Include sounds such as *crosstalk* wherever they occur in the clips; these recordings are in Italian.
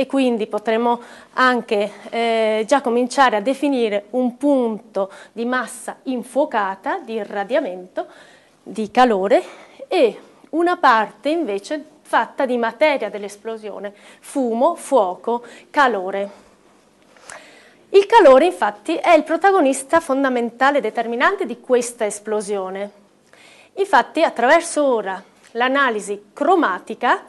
e quindi potremo anche eh, già cominciare a definire un punto di massa infuocata, di irradiamento, di calore e una parte invece fatta di materia dell'esplosione, fumo, fuoco, calore. Il calore infatti è il protagonista fondamentale determinante di questa esplosione. Infatti attraverso ora l'analisi cromatica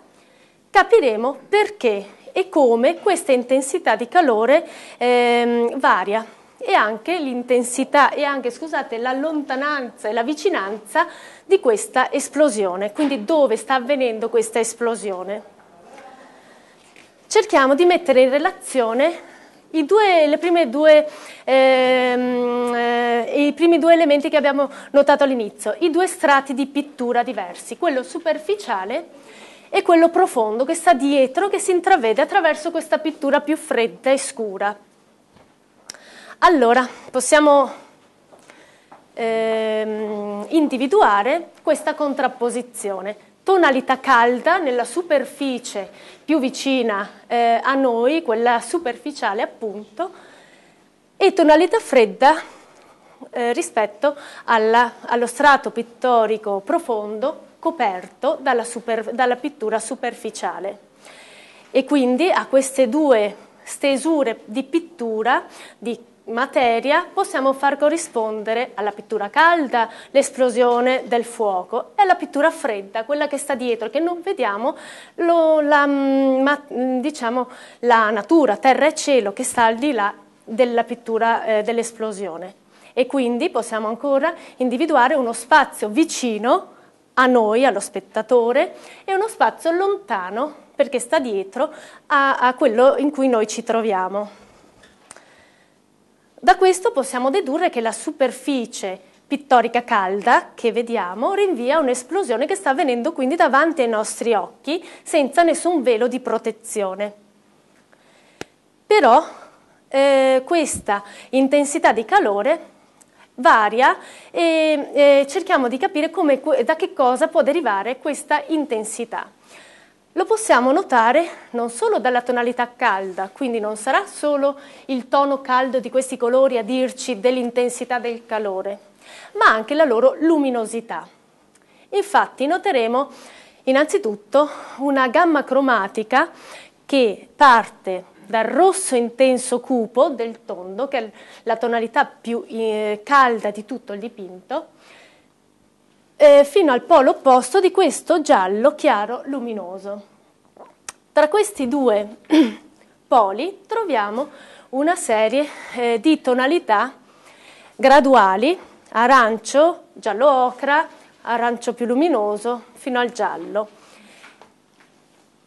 capiremo perché e come questa intensità di calore ehm, varia e anche l'intensità e anche scusate la lontananza e la vicinanza di questa esplosione, quindi dove sta avvenendo questa esplosione. Cerchiamo di mettere in relazione i, due, due, ehm, eh, I, primi due elementi che abbiamo notato all'inizio, i due strati di pittura diversi, quello superficiale e quello profondo che sta dietro, che si intravede attraverso questa pittura più fredda e scura. Allora, possiamo ehm, individuare questa contrapposizione. Tonalità calda nella superficie più vicina eh, a noi, quella superficiale appunto, e tonalità fredda eh, rispetto alla, allo strato pittorico profondo coperto dalla, super, dalla pittura superficiale. E quindi a queste due stesure di pittura, di materia possiamo far corrispondere alla pittura calda l'esplosione del fuoco e alla pittura fredda, quella che sta dietro, che non vediamo, lo, la, mm, ma, mm, diciamo, la natura, terra e cielo che sta al di là della pittura eh, dell'esplosione. E quindi possiamo ancora individuare uno spazio vicino a noi, allo spettatore, e uno spazio lontano perché sta dietro a, a quello in cui noi ci troviamo. Da questo possiamo dedurre che la superficie pittorica calda che vediamo rinvia un'esplosione che sta avvenendo quindi davanti ai nostri occhi senza nessun velo di protezione. Però eh, questa intensità di calore varia e, e cerchiamo di capire come, da che cosa può derivare questa intensità. Lo possiamo notare non solo dalla tonalità calda, quindi non sarà solo il tono caldo di questi colori a dirci dell'intensità del calore, ma anche la loro luminosità. Infatti noteremo innanzitutto una gamma cromatica che parte dal rosso intenso cupo del tondo, che è la tonalità più eh, calda di tutto il dipinto, eh, fino al polo opposto di questo giallo chiaro luminoso. Tra questi due *clears throat* poli troviamo una serie eh, di tonalità graduali, arancio, giallo ocra, arancio più luminoso, fino al giallo.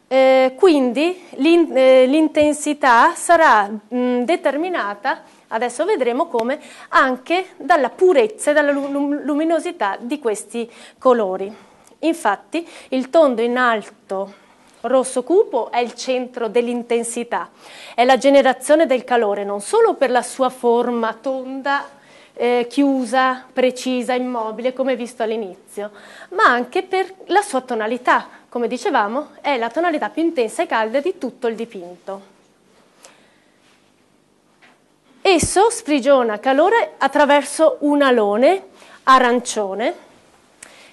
Eh, quindi eh, l'intensità sarà mh, determinata, adesso vedremo come, anche dalla purezza e dalla luminosità di questi colori. Infatti il tondo in alto rosso cupo è il centro dell'intensità, è la generazione del calore non solo per la sua forma tonda, eh, chiusa, precisa, immobile, come visto all'inizio, ma anche per la sua tonalità, come dicevamo, è la tonalità più intensa e calda di tutto il dipinto. Esso sprigiona calore attraverso un alone arancione,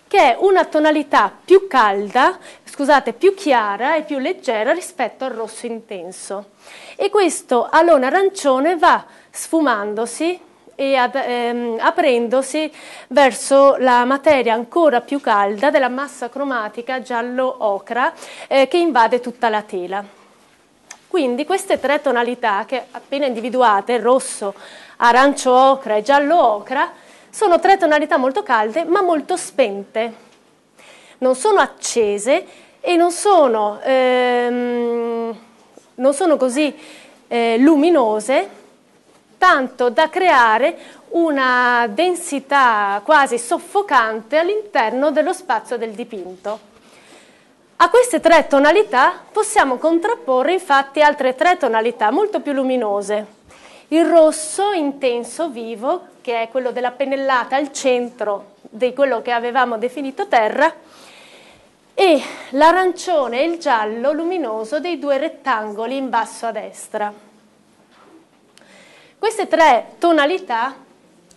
che è una tonalità più calda, scusate, più chiara e più leggera rispetto al rosso intenso. E questo alone arancione va sfumandosi e ad, ehm, aprendosi verso la materia ancora più calda della massa cromatica giallo-ocra eh, che invade tutta la tela. Quindi queste tre tonalità che appena individuate, rosso, arancio-ocra e giallo-ocra, sono tre tonalità molto calde ma molto spente. Non sono accese e non sono, ehm, non sono così eh, luminose tanto da creare una densità quasi soffocante all'interno dello spazio del dipinto. A queste tre tonalità possiamo contrapporre infatti altre tre tonalità molto più luminose. Il rosso intenso, vivo, che è quello della pennellata al centro di quello che avevamo definito terra, e l'arancione e il giallo luminoso dei due rettangoli in basso a destra. Queste tre tonalità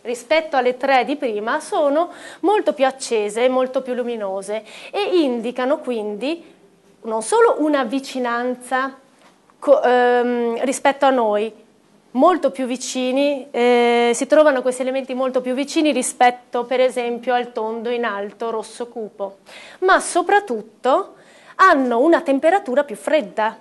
rispetto alle tre di prima sono molto più accese, molto più luminose e indicano quindi non solo una vicinanza ehm, rispetto a noi, molto più vicini, eh, si trovano questi elementi molto più vicini rispetto per esempio al tondo in alto rosso cupo, ma soprattutto hanno una temperatura più fredda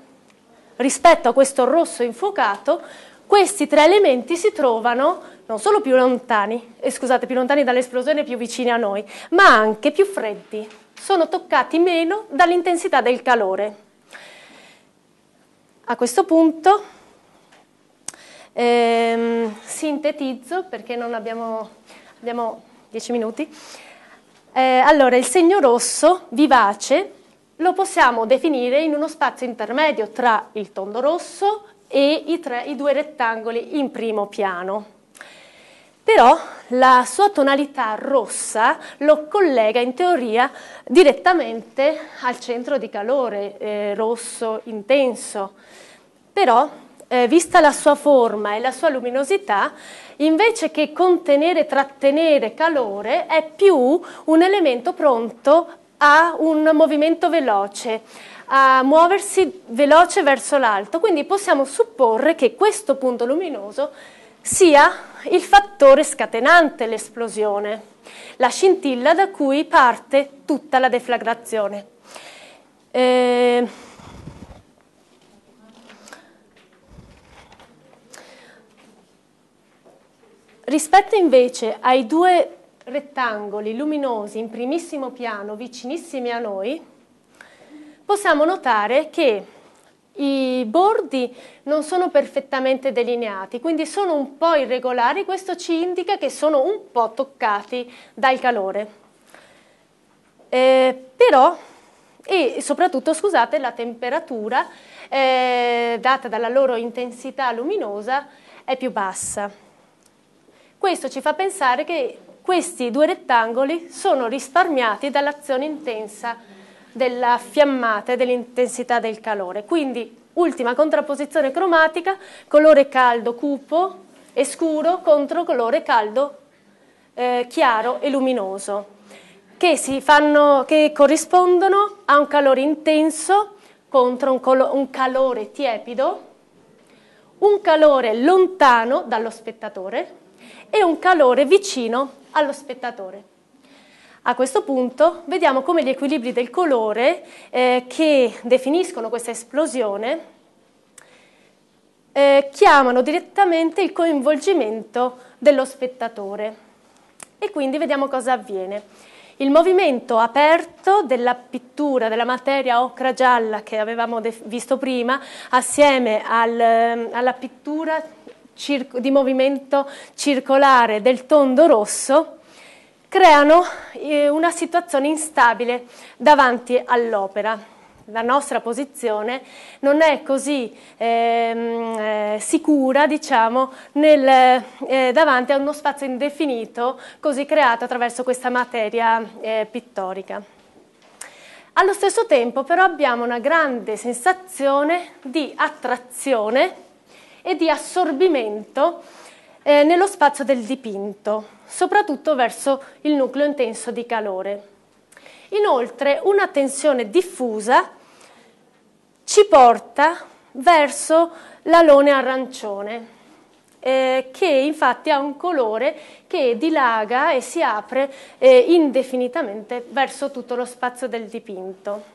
rispetto a questo rosso infuocato questi tre elementi si trovano non solo più lontani, eh, scusate, più lontani dall'esplosione, più vicini a noi, ma anche più freddi. Sono toccati meno dall'intensità del calore. A questo punto ehm, sintetizzo, perché non abbiamo, abbiamo 10 minuti. Eh, allora, il segno rosso, vivace, lo possiamo definire in uno spazio intermedio tra il tondo rosso e i, tre, i due rettangoli in primo piano. Però la sua tonalità rossa lo collega in teoria direttamente al centro di calore eh, rosso intenso. Però eh, vista la sua forma e la sua luminosità, invece che contenere, e trattenere calore, è più un elemento pronto a un movimento veloce a muoversi veloce verso l'alto, quindi possiamo supporre che questo punto luminoso sia il fattore scatenante l'esplosione, la scintilla da cui parte tutta la deflagrazione. Eh, rispetto invece ai due rettangoli luminosi in primissimo piano vicinissimi a noi, possiamo notare che i bordi non sono perfettamente delineati, quindi sono un po' irregolari, questo ci indica che sono un po' toccati dal calore. Eh, però, e soprattutto, scusate, la temperatura eh, data dalla loro intensità luminosa è più bassa. Questo ci fa pensare che questi due rettangoli sono risparmiati dall'azione intensa della fiammata e dell'intensità del calore. Quindi ultima contrapposizione cromatica, colore caldo cupo e scuro contro colore caldo eh, chiaro e luminoso, che, fanno, che, corrispondono a un calore intenso contro un, colo, un calore tiepido, un calore lontano dallo spettatore e un calore vicino allo spettatore. A questo punto vediamo come gli equilibri del colore eh, che definiscono questa esplosione eh, chiamano direttamente il coinvolgimento dello spettatore. E quindi vediamo cosa avviene. Il movimento aperto della pittura, della materia ocra gialla che avevamo visto prima, assieme al, ehm, alla pittura di movimento circolare del tondo rosso, creano eh, una situazione instabile davanti all'opera. La nostra posizione non è così ehm, eh, sicura diciamo, nel, eh, davanti a uno spazio indefinito così creato attraverso questa materia eh, pittorica. Allo stesso tempo però abbiamo una grande sensazione di attrazione e di assorbimento eh, nello spazio del dipinto, soprattutto verso il nucleo intenso di calore. Inoltre una tensione diffusa ci porta verso l'alone arancione, eh, che infatti ha un colore che dilaga e si apre eh, indefinitamente verso tutto lo spazio del dipinto.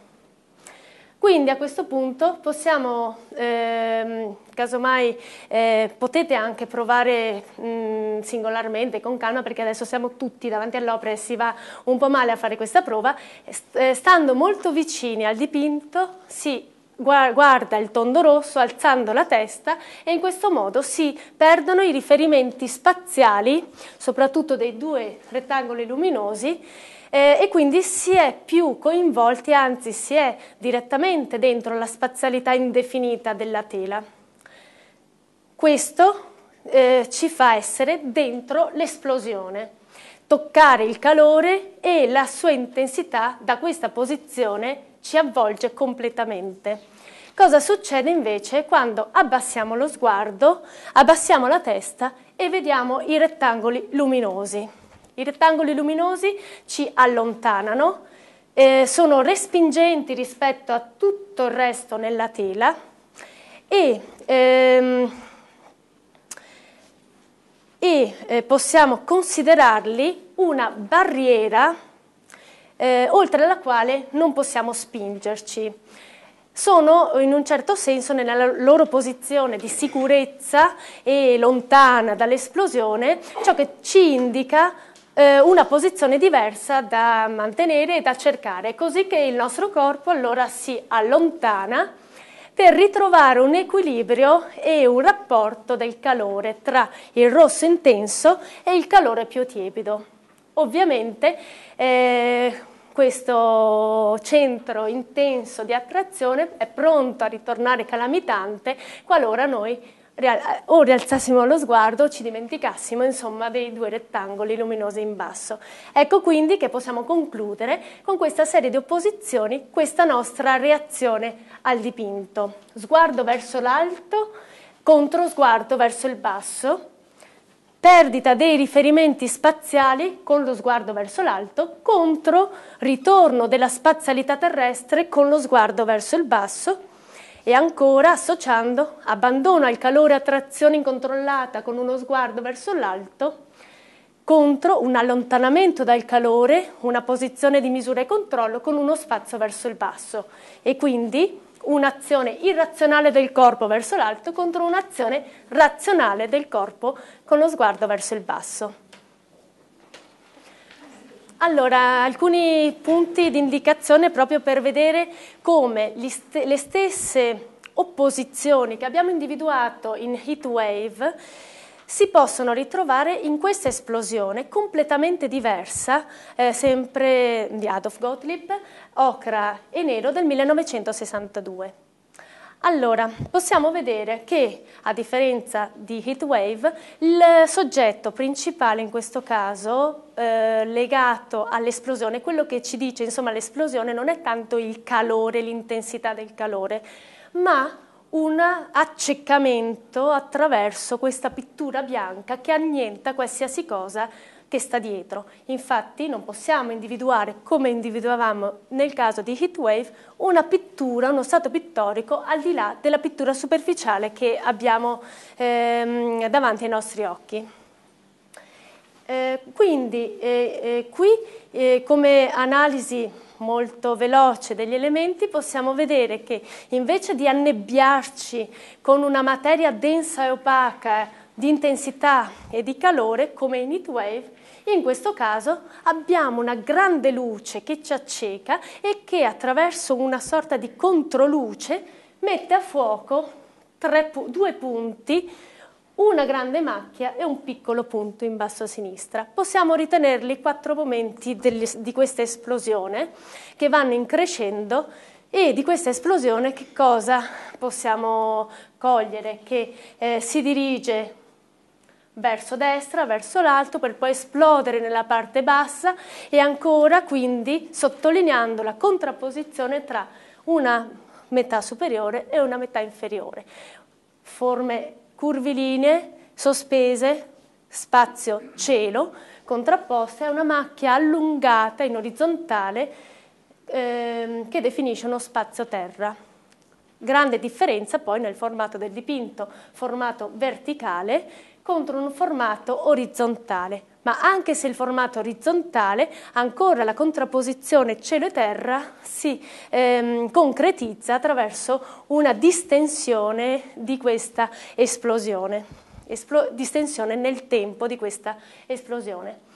Quindi a questo punto possiamo, ehm, casomai eh, potete anche provare mh, mm, singolarmente con calma perché adesso siamo tutti davanti all'opera e si va un po' male a fare questa prova, eh, stando molto vicini al dipinto si guarda il tondo rosso alzando la testa e in questo modo si perdono i riferimenti spaziali, soprattutto dei due rettangoli luminosi, eh, e quindi si è più coinvolti, anzi si è direttamente dentro la spazialità indefinita della tela. Questo eh, ci fa essere dentro l'esplosione, toccare il calore e la sua intensità da questa posizione ci avvolge completamente. Cosa succede invece quando abbassiamo lo sguardo, abbassiamo la testa e vediamo i rettangoli luminosi? I rettangoli luminosi ci allontanano, eh, sono respingenti rispetto a tutto il resto nella tela e, ehm, e eh, possiamo considerarli una barriera eh, oltre la quale non possiamo spingerci. Sono in un certo senso nella loro posizione di sicurezza e lontana dall'esplosione ciò che ci indica eh, una posizione diversa da mantenere e da cercare, così che il nostro corpo allora si allontana per ritrovare un equilibrio e un rapporto del calore tra il rosso intenso e il calore più tiepido. Ovviamente eh, questo centro intenso di attrazione è pronto a ritornare calamitante qualora noi eh, o rialzassimo lo sguardo ci dimenticassimo insomma dei due rettangoli luminosi in basso. Ecco quindi che possiamo concludere con questa serie di opposizioni questa nostra reazione al dipinto. Sguardo verso l'alto, contro sguardo verso il basso, perdita dei riferimenti spaziali con lo sguardo verso l'alto, contro ritorno della spazialità terrestre con lo sguardo verso il basso, e ancora, associando, abbandono al calore a trazione incontrollata con uno sguardo verso l'alto contro un allontanamento dal calore, una posizione di misura e controllo con uno spazio verso il basso e quindi un'azione irrazionale del corpo verso l'alto contro un'azione razionale del corpo con lo sguardo verso il basso. Allora, alcuni punti di indicazione proprio per vedere come st le stesse opposizioni che abbiamo individuato in heat wave si possono ritrovare in questa esplosione completamente diversa, eh, sempre di Adolf Gottlieb, Ocra e Nero del 1962. Allora, possiamo vedere che, a differenza di Heatwave, il soggetto principale in questo caso eh, legato all'esplosione, quello che ci dice insomma l'esplosione non è tanto il calore, l'intensità del calore, ma un accecamento attraverso questa pittura bianca che annienta qualsiasi cosa che sta dietro. Infatti non possiamo individuare, come individuavamo nel caso di heatwave, una pittura, uno stato pittorico al di là della pittura superficiale che abbiamo ehm, davanti ai nostri occhi. Eh, quindi eh, eh, qui eh, come analisi molto veloce degli elementi possiamo vedere che invece di annebbiarci con una materia densa e opaca eh, di intensità e di calore come in heat wave in questo caso abbiamo una grande luce che ci acceca e che attraverso una sorta di controluce mette a fuoco tre, due punti una grande macchia e un piccolo punto in basso a sinistra. Possiamo ritenerli quattro momenti di questa esplosione che vanno increscendo e di questa esplosione che cosa possiamo cogliere? Che eh, si dirige verso destra, verso l'alto, per poi esplodere nella parte bassa e ancora quindi sottolineando la contrapposizione tra una metà superiore e una metà inferiore. Forme curvilinee, sospese, spazio cielo, contrapposte a una macchia allungata in orizzontale ehm, che definisce uno spazio terra. Grande differenza poi nel formato del dipinto, formato verticale contro un formato orizzontale. Ma anche se il formato orizzontale, ancora la contrapposizione cielo e terra si ehm, concretizza attraverso una distensione di questa esplosione, Esplo distensione nel tempo di questa esplosione.